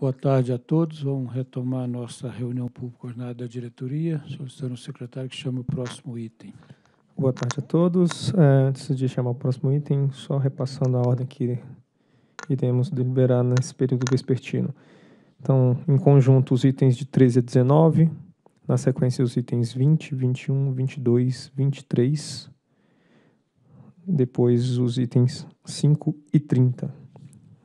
Boa tarde a todos. Vamos retomar a nossa reunião pública ordinária da diretoria, solicitando ao secretário que chame o próximo item. Boa tarde a todos. É, antes de chamar o próximo item, só repassando a ordem que iremos deliberar nesse período vespertino. Então, em conjunto, os itens de 13 a 19, na sequência, os itens 20, 21, 22, 23, depois os itens 5 e 30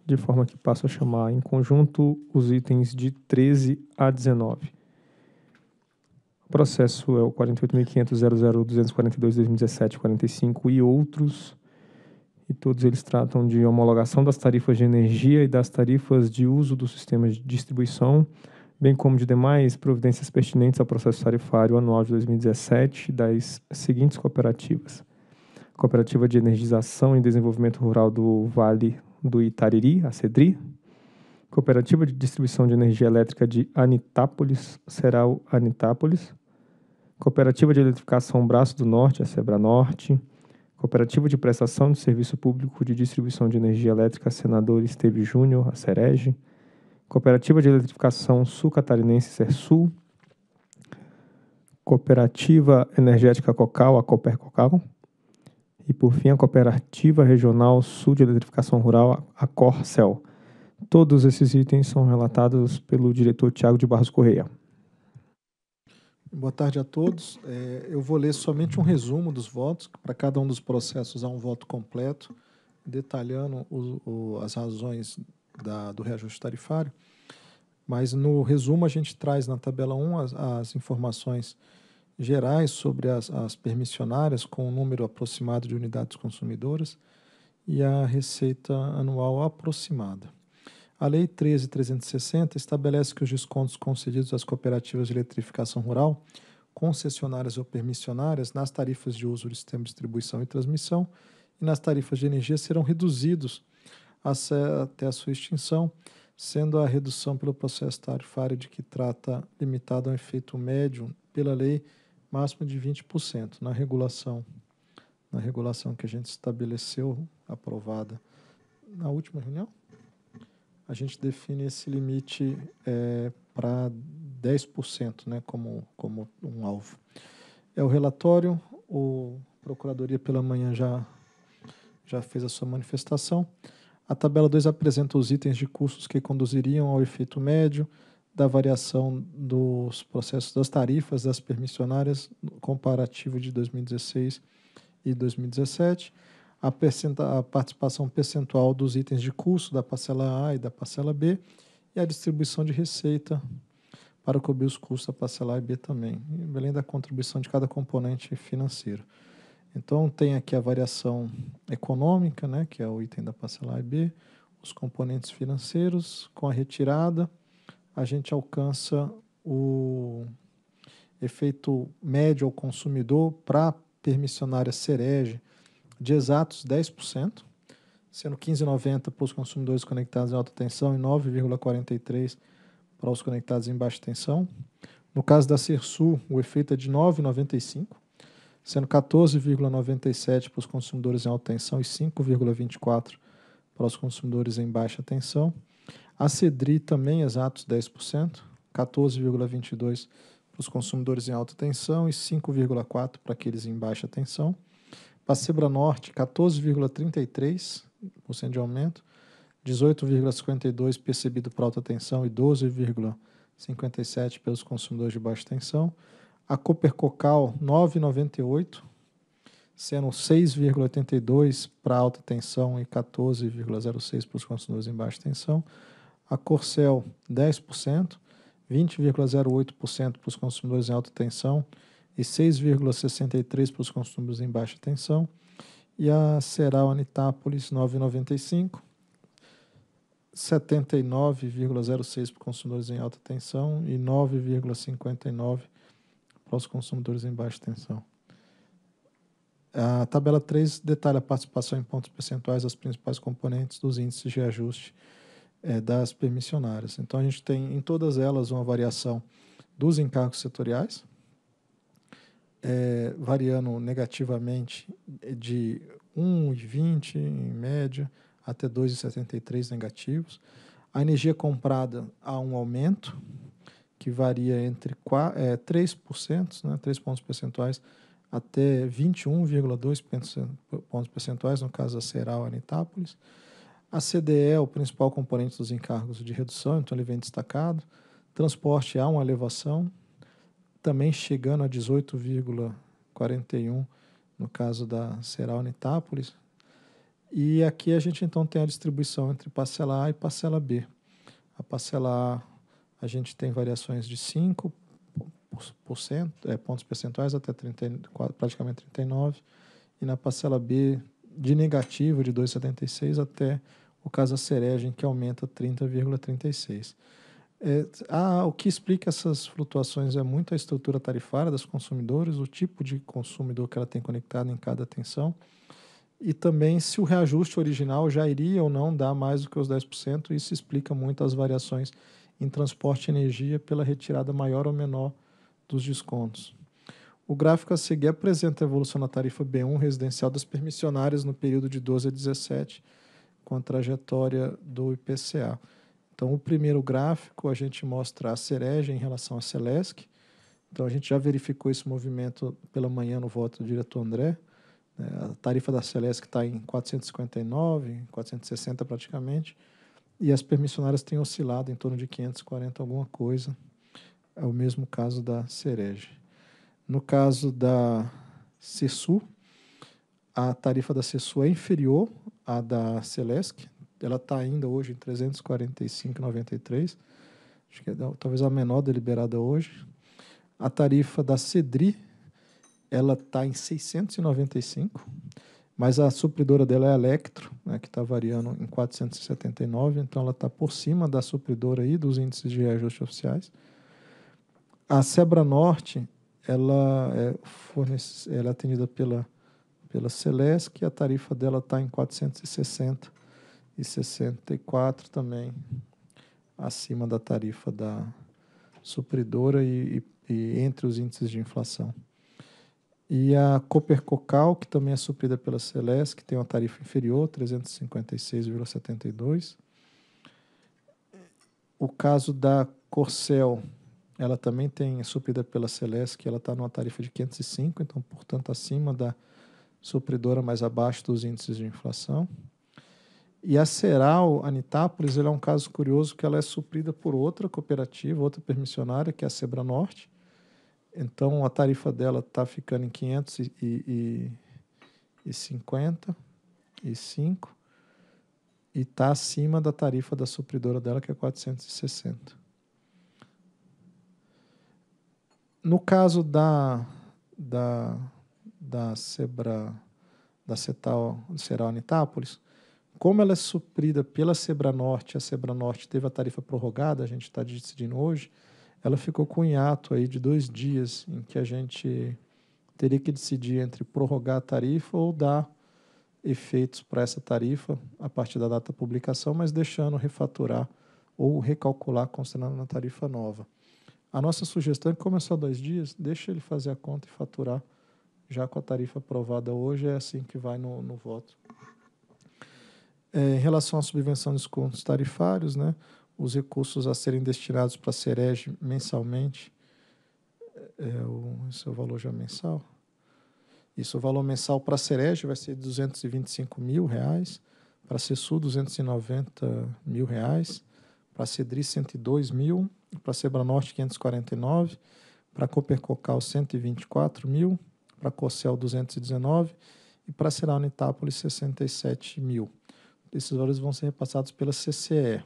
de forma que passo a chamar em conjunto os itens de 13 a 19. O processo é o 48.500.00.242.2017.45 e outros, e todos eles tratam de homologação das tarifas de energia e das tarifas de uso dos sistemas de distribuição, bem como de demais providências pertinentes ao processo tarifário anual de 2017 das seguintes cooperativas: Cooperativa de Energização e Desenvolvimento Rural do Vale do Itariri, a CEDRI, Cooperativa de Distribuição de Energia Elétrica de Anitápolis, Ceral Anitápolis, Cooperativa de Eletrificação Braço do Norte, a Sebra Norte, Cooperativa de Prestação de Serviço Público de Distribuição de Energia Elétrica Senador Esteves Júnior, a Serege, Cooperativa de Eletrificação Sul Catarinense, Sersul, Cooperativa Energética Cocal, a Coper Cocal, e por fim, a Cooperativa Regional Sul de Eletrificação Rural, a Corcel. Todos esses itens são relatados pelo diretor Tiago de Barros Correia. Boa tarde a todos. É, eu vou ler somente um resumo dos votos. Para cada um dos processos há um voto completo, detalhando o, o, as razões da, do reajuste tarifário. Mas no resumo a gente traz na tabela 1 as, as informações gerais sobre as, as permissionárias, com um número aproximado de unidades consumidoras e a receita anual aproximada. A Lei 13.360 estabelece que os descontos concedidos às cooperativas de eletrificação rural, concessionárias ou permissionárias nas tarifas de uso do sistema de distribuição e transmissão e nas tarifas de energia serão reduzidos até a sua extinção, sendo a redução pelo processo tarifário de que trata limitada a um efeito médio pela Lei máximo de 20% na regulação, na regulação que a gente estabeleceu, aprovada na última reunião. A gente define esse limite é, para 10% né, como, como um alvo. É o relatório, o Procuradoria pela manhã já, já fez a sua manifestação. A tabela 2 apresenta os itens de custos que conduziriam ao efeito médio, da variação dos processos das tarifas das permissionárias comparativo de 2016 e 2017, a, a, participação percentual dos itens de custo da parcela A e da parcela B e a distribuição de receita para cobrir os custos da parcela A e B também, além da contribuição de cada componente financeiro. Então, tem aqui a variação econômica, né, que é o item da parcela A e B, os componentes financeiros com a retirada, a gente alcança o efeito médio ao consumidor para a permissionária Serege de exatos 10%, sendo 15,90 para os consumidores conectados em alta tensão e 9,43 para os conectados em baixa tensão. No caso da Cersul, o efeito é de 9,95, sendo 14,97 para os consumidores em alta tensão e 5,24 para os consumidores em baixa tensão. A CEDRI também, exatos 10%, 14,22% para os consumidores em alta tensão e 5,4% para aqueles em baixa tensão. Pacebra Norte, 14,33% de aumento, 18,52% percebido para alta tensão e 12,57% pelos consumidores de baixa tensão. A Cooper Cocal, 9,98%, sendo 6,82% para alta tensão e 14,06% para os consumidores em baixa tensão a Corcel 10%, 20,08% para os consumidores em alta tensão e 6,63% para os consumidores em baixa tensão, e a Ceral Anitápolis 9,95%, 79,06% para os consumidores em alta tensão e 9,59% para os consumidores em baixa tensão. A tabela 3 detalha a participação em pontos percentuais das principais componentes dos índices de ajuste é, das permissionárias. Então, a gente tem em todas elas uma variação dos encargos setoriais, é, variando negativamente de 1,20 em média até 2,73 negativos. A energia comprada há um aumento que varia entre 3%, é, né, 3 pontos percentuais, até 21,2 pontos percentuais, no caso da Ceral Anitápolis. Anitápolis a CDE é o principal componente dos encargos de redução, então ele vem destacado. Transporte há uma elevação, também chegando a 18,41 no caso da Ceral Unitápolis. E aqui a gente então tem a distribuição entre parcela A e parcela B. A parcela A a gente tem variações de 5 é, pontos percentuais até 30, praticamente 39, e na parcela B de negativo de 2,76 até o caso da que aumenta 30,36. É, ah, o que explica essas flutuações é muito a estrutura tarifária dos consumidores, o tipo de consumidor que ela tem conectado em cada atenção e também se o reajuste original já iria ou não dar mais do que os 10%. Isso explica muito as variações em transporte e energia pela retirada maior ou menor dos descontos. O gráfico a seguir apresenta a evolução na tarifa B1 residencial das permissionárias no período de 12 a 17, com a trajetória do IPCA. Então, o primeiro gráfico a gente mostra a Cereja em relação à Celesc. Então, a gente já verificou esse movimento pela manhã no voto do diretor André. Né? A tarifa da Celesc está em 459, 460 praticamente, e as permissionárias têm oscilado em torno de 540 alguma coisa. É o mesmo caso da Cereja. No caso da CESU, a tarifa da CESU é inferior à da Celesc. Ela está ainda hoje em 345,93. Acho que é talvez a menor deliberada hoje. A tarifa da CEDRI, ela está em 695, mas a supridora dela é a Electro, né, que está variando em 479, então ela está por cima da supridora e dos índices de reajuste oficiais. A Sebra Norte ela é, fornece, ela é atendida pela, pela Celesc, que a tarifa dela está em 460 e 64 também, acima da tarifa da supridora e, e, e entre os índices de inflação. E a Cooper Cocal, que também é suprida pela Celesc, que tem uma tarifa inferior, 356,72. O caso da Corcel, ela também tem suprida pela Celeste, que ela está numa tarifa de 505, então, portanto, acima da supridora, mas abaixo dos índices de inflação. E a Ceral Anitápolis ele é um caso curioso que ela é suprida por outra cooperativa, outra permissionária, que é a Sebra Norte. Então, a tarifa dela está ficando em 550 e 5 e está acima da tarifa da supridora dela, que é 460. no caso da da da Sebra da Cetal Ceral Anitápolis, como ela é suprida pela Sebra Norte, a Sebra Norte teve a tarifa prorrogada, a gente está decidindo hoje, ela ficou com um hiato aí de dois dias em que a gente teria que decidir entre prorrogar a tarifa ou dar efeitos para essa tarifa a partir da data da publicação, mas deixando refaturar ou recalcular considerando a tarifa nova. A nossa sugestão é que, como é só dois dias, deixa ele fazer a conta e faturar já com a tarifa aprovada hoje. É assim que vai no, no voto. É, em relação à subvenção de descontos tarifários, né, os recursos a serem destinados para a Serege mensalmente, é, é o, esse é o valor já mensal. Isso, o valor mensal para a Serege vai ser R$ 225 mil, reais, para a CESU R$ 290 mil, reais, para a CEDRI R$ 102 mil, para Norte 549, para Copercocal 124 mil, para Corcel 219 e para Serana Itápolis 67 mil. Esses valores vão ser repassados pela CCE.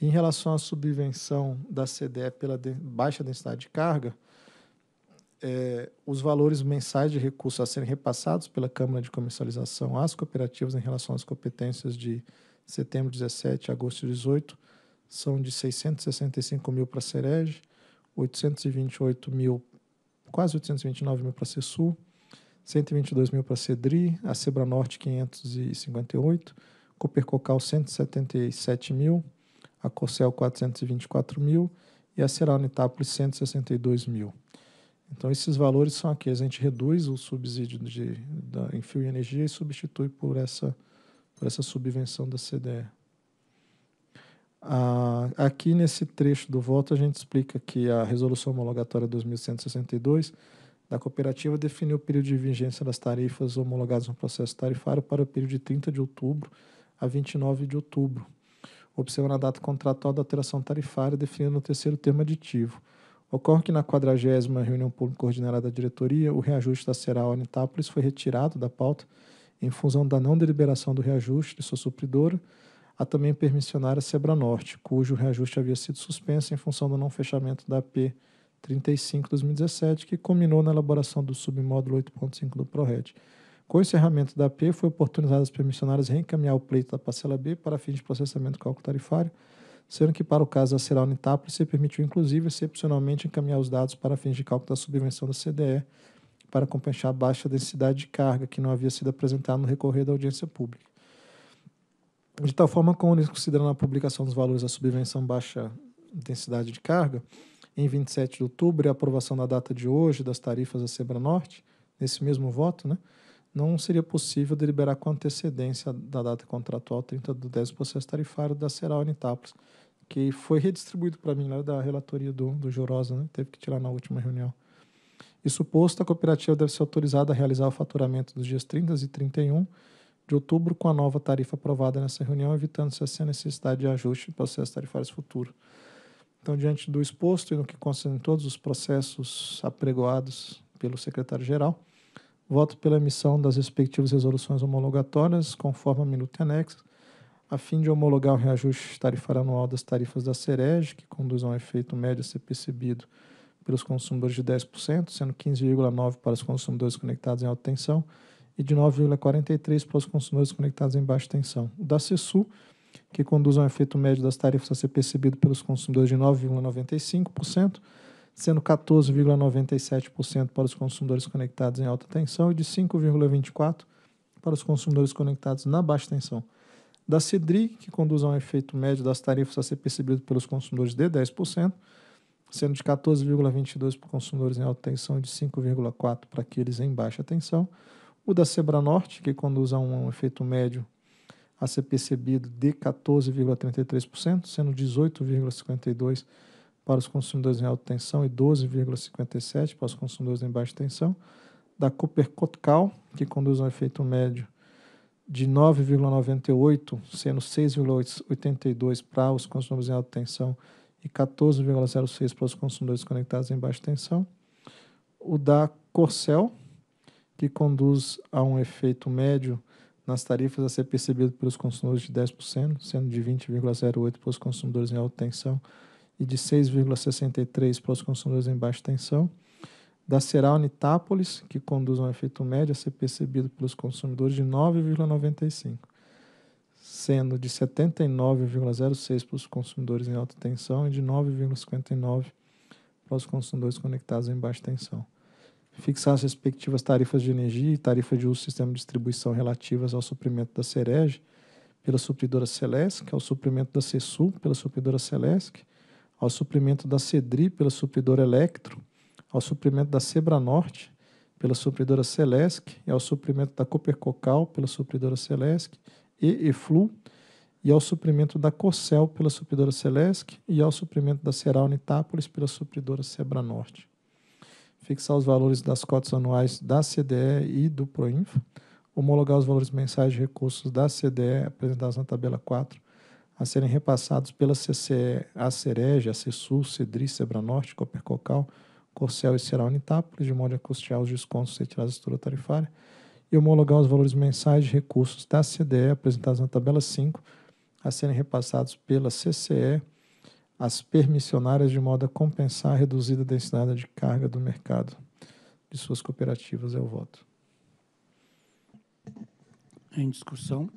Em relação à subvenção da CDE pela de, baixa densidade de carga, é, os valores mensais de recursos a serem repassados pela Câmara de Comercialização às cooperativas em relação às competências de setembro 17 a agosto 18 são de 665 mil para Serege, 828 mil, quase 829 mil para Sul, 122 mil para Cedri, a Cebra Norte 558, Copercocal 177 mil, a Corcel 424 mil e a Ceral Unitápolis 162 mil. Então, esses valores são aqueles. A gente reduz o subsídio de, da, em fio e energia e substitui por essa, por essa subvenção da CDE. Ah, aqui nesse trecho do voto, a gente explica que a Resolução Homologatória 2162 da cooperativa definiu o período de vigência das tarifas homologadas no processo tarifário para o período de 30 de outubro a 29 de outubro, Observa na data contratual da alteração tarifária definida no terceiro termo aditivo. Ocorre que na quadragésima reunião pública ordinária da diretoria, o reajuste da Ceral Anitápolis foi retirado da pauta em função da não deliberação do reajuste de sua supridora, a também permissionária Sebra Norte, cujo reajuste havia sido suspenso em função do não fechamento da P 35-2017, que culminou na elaboração do submódulo 8.5 do PRORED. Com o encerramento da P, foi oportunizado às permissionárias reencaminhar o pleito da parcela B para fins de processamento cálculo tarifário, sendo que, para o caso da Seral Unitapro, se permitiu, inclusive, excepcionalmente, encaminhar os dados para fins de cálculo da subvenção da CDE, para compensar a baixa densidade de carga que não havia sido apresentada no recorrer da audiência pública de tal forma como eles consideram a publicação dos valores da subvenção baixa intensidade de carga, em 27 de outubro, e a aprovação da data de hoje das tarifas da Sebra Norte, nesse mesmo voto, né, não seria possível deliberar com antecedência da data contratual 30 do 10 processo tarifário da Ceral Unitápolis, que foi redistribuído para mim lá né, da relatoria do, do Jorosa, né, teve que tirar na última reunião. E suposto, a cooperativa deve ser autorizada a realizar o faturamento dos dias 30 e 31 de outubro, com a nova tarifa aprovada nessa reunião, evitando-se a necessidade de ajuste de processos tarifários futuros. Então, diante do exposto e no que consta em todos os processos apregoados pelo secretário-geral, voto pela emissão das respectivas resoluções homologatórias, conforme a minuta anexo, a fim de homologar o reajuste tarifário anual das tarifas da Cerege, que conduz a um efeito médio a ser percebido pelos consumidores de 10%, sendo 15,9% para os consumidores conectados em alta tensão e de 9,43 para os consumidores conectados em baixa tensão. O da CESU, que conduz a um efeito médio das tarifas a ser percebido pelos consumidores de 9,95%, sendo 14,97% para os consumidores conectados em alta tensão e de 5,24% para os consumidores conectados na baixa tensão. Da CEDRI, que conduz a um efeito médio das tarifas a ser percebido pelos consumidores de 10%, sendo de 14,22% para consumidores em alta tensão e de 5,4% para aqueles em baixa tensão. O da Sebra Norte, que conduz a um efeito médio a ser percebido de 14,33%, sendo 18,52% para os consumidores em alta tensão e 12,57% para os consumidores em baixa tensão. Da Cooper Cotcal, que conduz a um efeito médio de 9,98, sendo 6,82 para os consumidores em alta tensão e 14,06 para os consumidores conectados em baixa tensão. O da Corcel, que conduz a um efeito médio nas tarifas a ser percebido pelos consumidores de 10%, sendo de 20,08% para os consumidores em alta tensão e de 6,63% para os consumidores em baixa tensão. Da seral Nitápolis, que conduz a um efeito médio a ser percebido pelos consumidores de 9,95%, sendo de 79,06% para os consumidores em alta tensão e de 9,59% para os consumidores conectados em baixa tensão fixar as respectivas tarifas de energia e tarifa de uso do sistema de distribuição relativas ao suprimento da Cerege pela supridora Celesc, ao suprimento da Cessul pela supridora Celesc, ao suprimento da CEDRI pela supridora Electro, ao suprimento da Sebra Norte pela supridora Celesc e ao suprimento da Copercocal pela supridora Celesc e Eflu e ao suprimento da Corcel pela supridora Celesc e ao suprimento da Ceral Nitápolis pela supridora Sebra Norte fixar os valores das cotas anuais da CDE e do Proinfa, homologar os valores mensais de recursos da CDE apresentados na tabela 4 a serem repassados pela CCE, a Cerege, a CESUL, CEDRI, Sebranorte, Copercocal, Corcel e Ceral Unitápolis, de modo a custear os descontos retirados da estrutura tarifária, e homologar os valores mensais de recursos da CDE apresentados na tabela 5 a serem repassados pela CCE, as permissionárias de modo a compensar a reduzida densidade de carga do mercado de suas cooperativas. É o voto. Em discussão?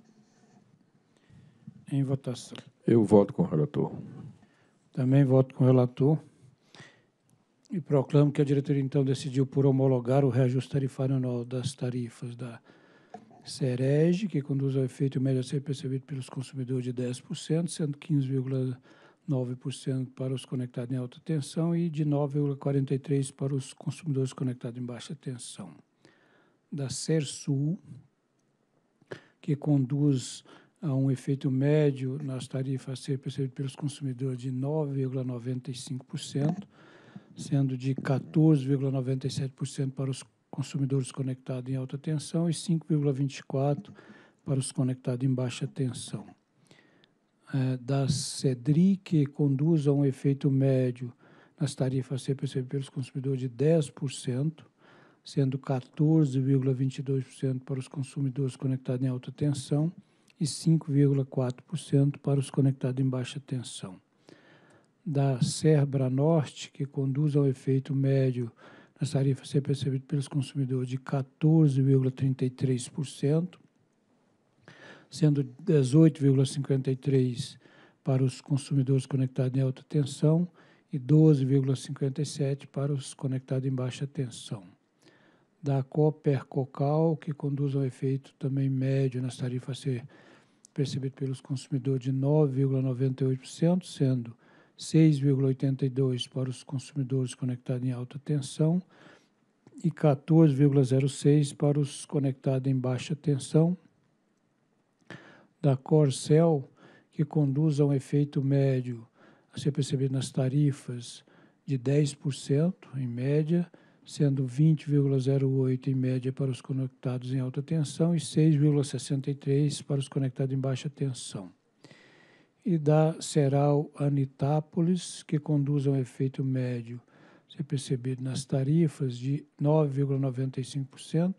Em votação. Eu voto com o relator. Também voto com o relator. E proclamo que a diretoria, então, decidiu por homologar o reajuste tarifário anual das tarifas da Serege, que conduz ao efeito médio a ser percebido pelos consumidores de 10%, sendo 15,5% 9% para os conectados em alta tensão e de 9,43% para os consumidores conectados em baixa tensão. Da CERSUL, que conduz a um efeito médio nas tarifas a ser percebido pelos consumidores de 9,95%, sendo de 14,97% para os consumidores conectados em alta tensão e 5,24% para os conectados em baixa tensão. Eh, da CEDRI que conduz a um efeito médio nas tarifas a ser percebido pelos consumidores de 10%, sendo 14,22% para os consumidores conectados em alta tensão e 5,4% para os conectados em baixa tensão. Da Cerbra Norte, que conduz ao efeito médio nas tarifas a ser percebido pelos consumidores de 14,33%, sendo 18,53 para os consumidores conectados em alta tensão e 12,57 para os conectados em baixa tensão. Da Copercocal, que conduz ao um efeito também médio nas tarifas a ser percebido pelos consumidores de 9,98%, sendo 6,82 para os consumidores conectados em alta tensão e 14,06 para os conectados em baixa tensão da Corcel que conduz a um efeito médio a ser percebido nas tarifas de 10% em média, sendo 20,08 em média para os conectados em alta tensão e 6,63 para os conectados em baixa tensão. E da Ceral Anitápolis, que conduz a um efeito médio a ser percebido nas tarifas de 9,95%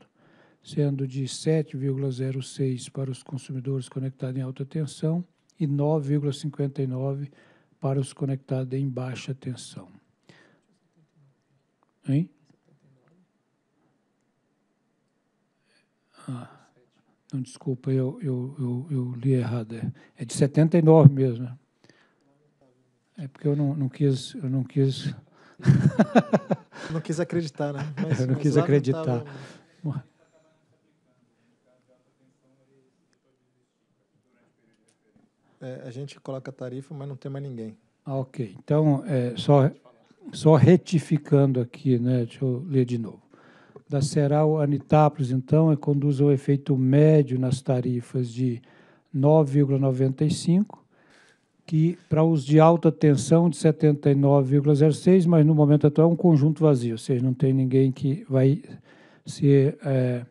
sendo de 7,06 para os consumidores conectados em alta tensão e 9,59 para os conectados em baixa tensão. Hein? Ah, não, desculpa, eu, eu, eu, eu li errado. É, de 79 mesmo. É porque eu não, não quis. Eu não quis. não quis acreditar, né? Mas, eu não quis acreditar. Não tava... É, a gente coloca a tarifa, mas não tem mais ninguém. Ah, ok. Então, é, só, só retificando aqui, né? deixa eu ler de novo. Da Ceral Anitápolis, então, é, conduz ao efeito médio nas tarifas de 9,95 que para os de alta tensão de 79,06, mas no momento atual é um conjunto vazio, ou seja, não tem ninguém que vai ser é,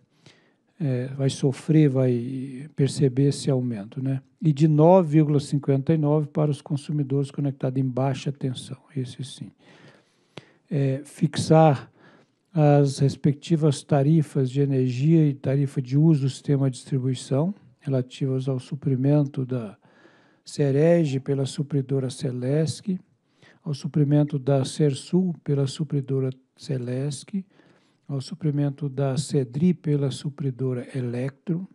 é, vai sofrer, vai perceber esse aumento, né? E de 9,59 para os consumidores conectados em baixa tensão, esse sim. É, fixar as respectivas tarifas de energia e tarifa de uso do sistema de distribuição relativas ao suprimento da Serege pela supridora Celesc, ao suprimento da Sersul pela supridora Celesc, ao suprimento da CEDRI pela supridora Electro,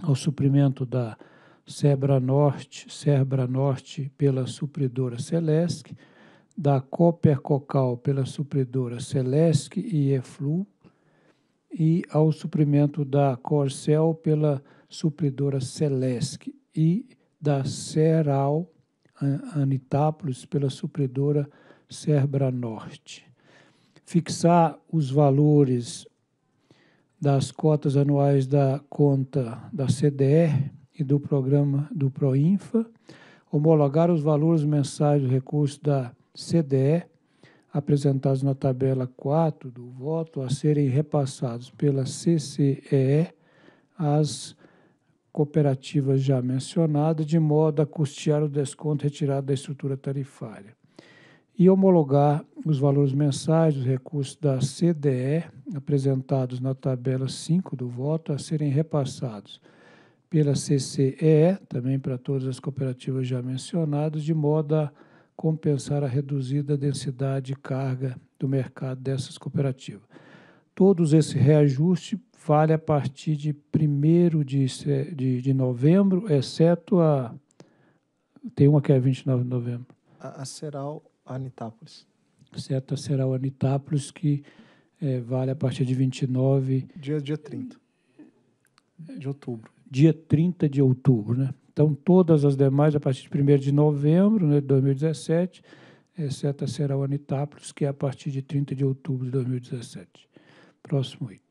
ao suprimento da Sebra Norte, Cerbra Norte pela supridora Celesc, da Cópia Cocal pela supridora Celesc e Eflu, e ao suprimento da Corcel pela supridora Celesc e da Ceral Anitápolis pela supridora Cerbra Norte fixar os valores das cotas anuais da conta da CDR e do programa do Proinfa, homologar os valores mensais do recurso da CDE apresentados na tabela 4 do voto a serem repassados pela CCEE às cooperativas já mencionadas, de modo a custear o desconto retirado da estrutura tarifária e homologar os valores mensais dos recursos da CDE apresentados na tabela 5 do voto a serem repassados pela CCE também para todas as cooperativas já mencionadas, de modo a compensar a reduzida densidade de carga do mercado dessas cooperativas. Todos esse reajuste vale a partir de 1 de, de, de novembro, exceto a. Tem uma que é 29 de novembro. A, a Ceral Anitápolis. Certo, será o Anitápolis que é, vale a partir de 29... Dia, dia 30 de outubro. Dia 30 de outubro, né? Então, todas as demais, a partir de 1 de novembro né, de 2017, exceto a Será Anitápolis, que é a partir de 30 de outubro de 2017. Próximo item.